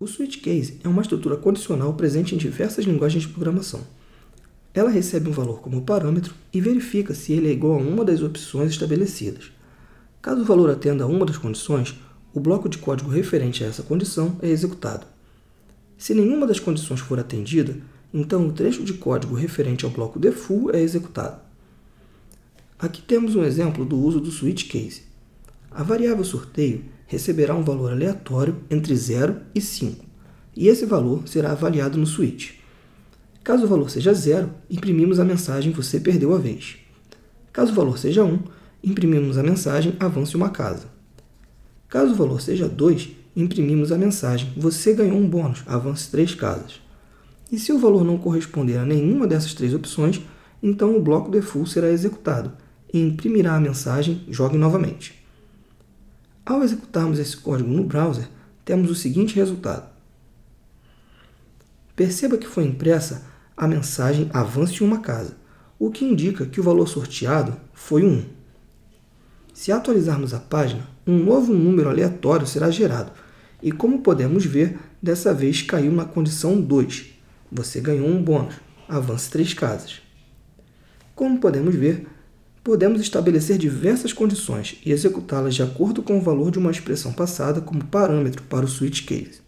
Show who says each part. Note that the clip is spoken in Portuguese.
Speaker 1: O switch case é uma estrutura condicional presente em diversas linguagens de programação. Ela recebe um valor como parâmetro e verifica se ele é igual a uma das opções estabelecidas. Caso o valor atenda a uma das condições, o bloco de código referente a essa condição é executado. Se nenhuma das condições for atendida, então o trecho de código referente ao bloco default é executado. Aqui temos um exemplo do uso do switch case. A variável sorteio receberá um valor aleatório entre 0 e 5, e esse valor será avaliado no switch. Caso o valor seja 0, imprimimos a mensagem Você perdeu a vez. Caso o valor seja 1, um, imprimimos a mensagem Avance uma casa. Caso o valor seja 2, imprimimos a mensagem Você ganhou um bônus, avance três casas. E se o valor não corresponder a nenhuma dessas três opções, então o bloco default será executado e imprimirá a mensagem Jogue novamente. Ao executarmos esse código no browser, temos o seguinte resultado. Perceba que foi impressa a mensagem avance uma casa, o que indica que o valor sorteado foi 1. Se atualizarmos a página, um novo número aleatório será gerado, e como podemos ver, dessa vez caiu na condição 2. Você ganhou um bônus, avance 3 casas. Como podemos ver, podemos estabelecer diversas condições e executá-las de acordo com o valor de uma expressão passada como parâmetro para o switch case.